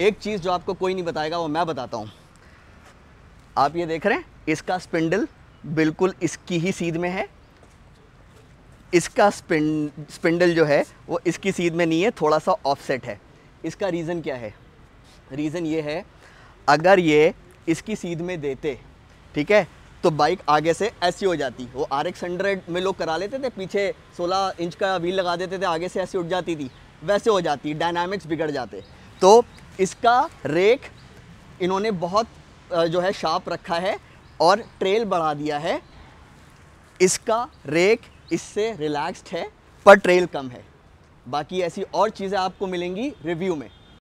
एक चीज़ जो आपको कोई नहीं बताएगा वो मैं बताता हूँ आप ये देख रहे हैं इसका स्पिंडल बिल्कुल इसकी ही सीध में है इसका स्पिन स्पिंडल जो है वो इसकी सीध में नहीं है थोड़ा सा ऑफसेट है इसका रीज़न क्या है रीज़न ये है अगर ये इसकी सीध में देते ठीक है तो बाइक आगे से ऐसी हो जाती वो आर एक्स हंड्रेड में लोग करा लेते थे पीछे 16 इंच का व्हील लगा देते थे आगे से ऐसी उठ जाती थी वैसे हो जाती डायनामिक्स बिगड़ जाते तो इसका रेख इन्होंने बहुत जो है शार्प रखा है और ट्रेल बढ़ा दिया है इसका रेख इससे रिलैक्स्ड है पर ट्रेल कम है बाकी ऐसी और चीज़ें आपको मिलेंगी रिव्यू में